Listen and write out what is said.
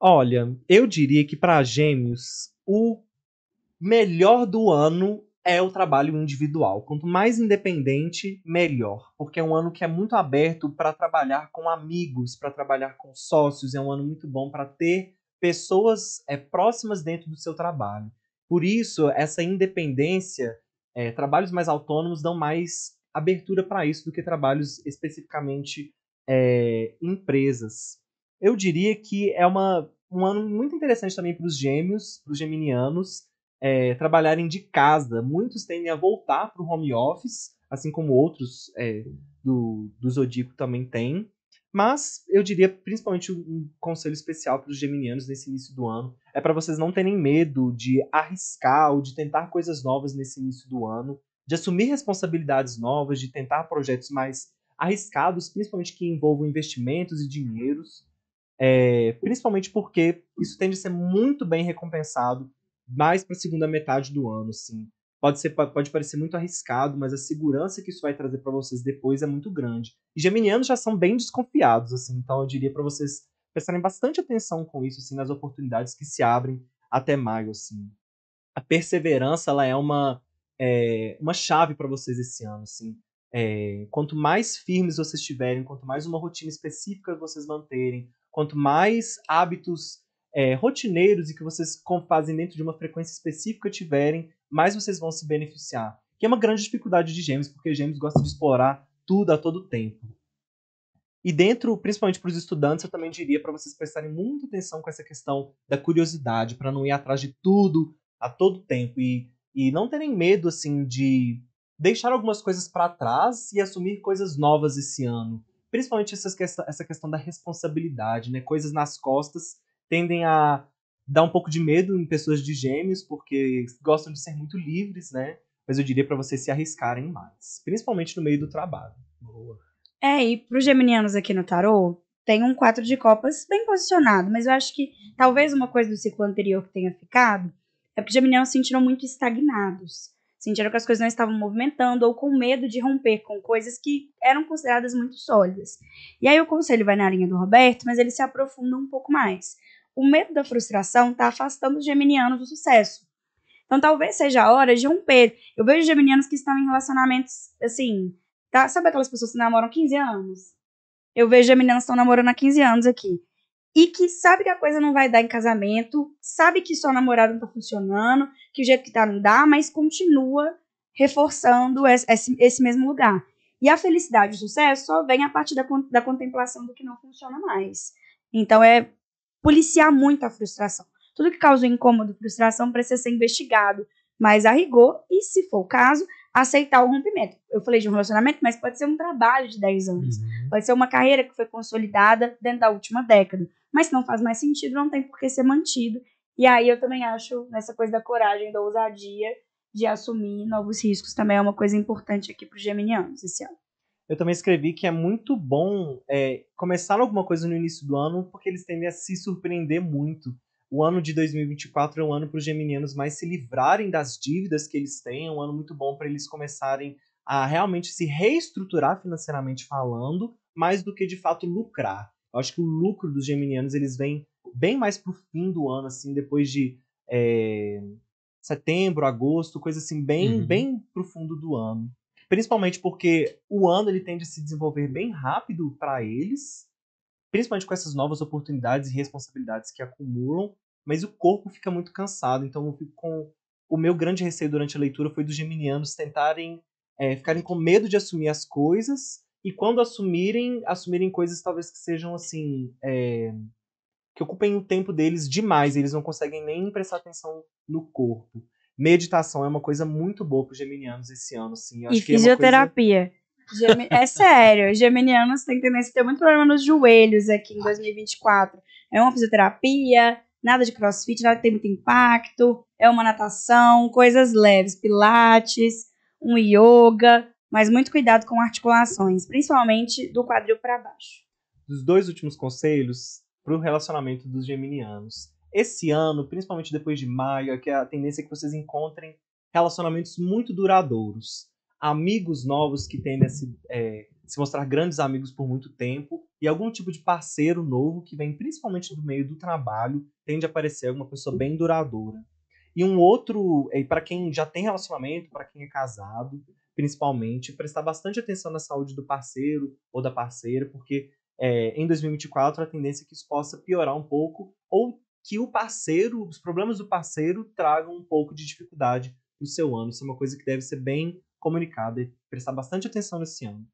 Olha, eu diria que para Gêmeos, o melhor do ano é o trabalho individual. Quanto mais independente, melhor, porque é um ano que é muito aberto para trabalhar com amigos, para trabalhar com sócios, é um ano muito bom para ter pessoas é, próximas dentro do seu trabalho. Por isso, essa independência, é, trabalhos mais autônomos dão mais abertura para isso do que trabalhos especificamente é, empresas eu diria que é uma, um ano muito interessante também para os gêmeos, para os geminianos, é, trabalharem de casa. Muitos tendem a voltar para o home office, assim como outros é, do, do Zodíaco também têm. Mas eu diria principalmente um conselho especial para os geminianos nesse início do ano é para vocês não terem medo de arriscar ou de tentar coisas novas nesse início do ano, de assumir responsabilidades novas, de tentar projetos mais arriscados, principalmente que envolvam investimentos e dinheiros. É, principalmente porque isso tende a ser muito bem recompensado mais para a segunda metade do ano, sim. Pode, ser, pode parecer muito arriscado, mas a segurança que isso vai trazer para vocês depois é muito grande. E geminianos já são bem desconfiados, assim, então eu diria para vocês prestarem bastante atenção com isso, assim, nas oportunidades que se abrem até maio, assim. A perseverança, ela é uma, é, uma chave para vocês esse ano, assim. É, quanto mais firmes vocês estiverem, quanto mais uma rotina específica vocês manterem, Quanto mais hábitos é, rotineiros e que vocês fazem dentro de uma frequência específica tiverem, mais vocês vão se beneficiar. Que é uma grande dificuldade de gêmeos, porque gêmeos gosta de explorar tudo a todo tempo. E dentro, principalmente para os estudantes, eu também diria para vocês prestarem muita atenção com essa questão da curiosidade, para não ir atrás de tudo a todo tempo e, e não terem medo assim de deixar algumas coisas para trás e assumir coisas novas esse ano principalmente essas essa questão da responsabilidade, né? Coisas nas costas tendem a dar um pouco de medo em pessoas de gêmeos, porque gostam de ser muito livres, né? Mas eu diria para vocês se arriscarem mais, principalmente no meio do trabalho. Boa. É, e para os geminianos aqui no tarô, tem um quatro de copas bem posicionado, mas eu acho que talvez uma coisa do ciclo anterior que tenha ficado é porque os geminianos se sentiram muito estagnados sentiram que as coisas não estavam movimentando ou com medo de romper com coisas que eram consideradas muito sólidas. E aí o conselho vai na linha do Roberto, mas ele se aprofunda um pouco mais. O medo da frustração está afastando os geminianos do sucesso. Então talvez seja a hora de romper. Eu vejo geminianos que estão em relacionamentos assim, tá? Sabe aquelas pessoas que namoram 15 anos? Eu vejo geminianos que estão namorando há 15 anos aqui e que sabe que a coisa não vai dar em casamento, sabe que sua namorada não tá funcionando, que o jeito que tá não dá, mas continua reforçando esse, esse mesmo lugar. E a felicidade e o sucesso só vem a partir da, da contemplação do que não funciona mais. Então é policiar muito a frustração. Tudo que causa incômodo, frustração, precisa ser investigado, mas a rigor, e se for o caso, aceitar o rompimento. Eu falei de um relacionamento, mas pode ser um trabalho de 10 anos, uhum. pode ser uma carreira que foi consolidada dentro da última década, mas se não faz mais sentido, não tem por que ser mantido. E aí eu também acho nessa coisa da coragem, da ousadia de assumir novos riscos também é uma coisa importante aqui para os geminianos esse ano. Eu também escrevi que é muito bom é, começar alguma coisa no início do ano, porque eles tendem a se surpreender muito. O ano de 2024 é um ano para os geminianos mais se livrarem das dívidas que eles têm, é um ano muito bom para eles começarem a realmente se reestruturar financeiramente falando, mais do que de fato lucrar. Eu acho que o lucro dos geminianos eles vêm bem mais para o fim do ano, assim, depois de é, setembro, agosto, coisa assim, bem, uhum. bem pro fundo do ano. Principalmente porque o ano ele tende a se desenvolver bem rápido para eles, principalmente com essas novas oportunidades e responsabilidades que acumulam, mas o corpo fica muito cansado, então eu fico com o meu grande receio durante a leitura foi dos geminianos tentarem é, ficarem com medo de assumir as coisas e quando assumirem assumirem coisas talvez que sejam assim é, que ocupem o tempo deles demais eles não conseguem nem prestar atenção no corpo meditação é uma coisa muito boa para os geminianos esse ano assim e é fisioterapia é coisa... Gemi... É sério, geminianos têm tendência a ter muito problema nos joelhos aqui em 2024. É uma fisioterapia, nada de crossfit, nada que tem muito impacto, é uma natação, coisas leves, pilates, um yoga, mas muito cuidado com articulações, principalmente do quadril para baixo. Dos dois últimos conselhos para o relacionamento dos geminianos. Esse ano, principalmente depois de maio, é que é a tendência é que vocês encontrem relacionamentos muito duradouros amigos novos que tendem a se, é, se mostrar grandes amigos por muito tempo e algum tipo de parceiro novo que vem principalmente do meio do trabalho tende a aparecer uma pessoa bem duradoura. E um outro, é, para quem já tem relacionamento, para quem é casado, principalmente, prestar bastante atenção na saúde do parceiro ou da parceira, porque é, em 2024 a tendência é que isso possa piorar um pouco ou que o parceiro, os problemas do parceiro tragam um pouco de dificuldade para o seu ano. Isso é uma coisa que deve ser bem comunicado e prestar bastante atenção nesse ano.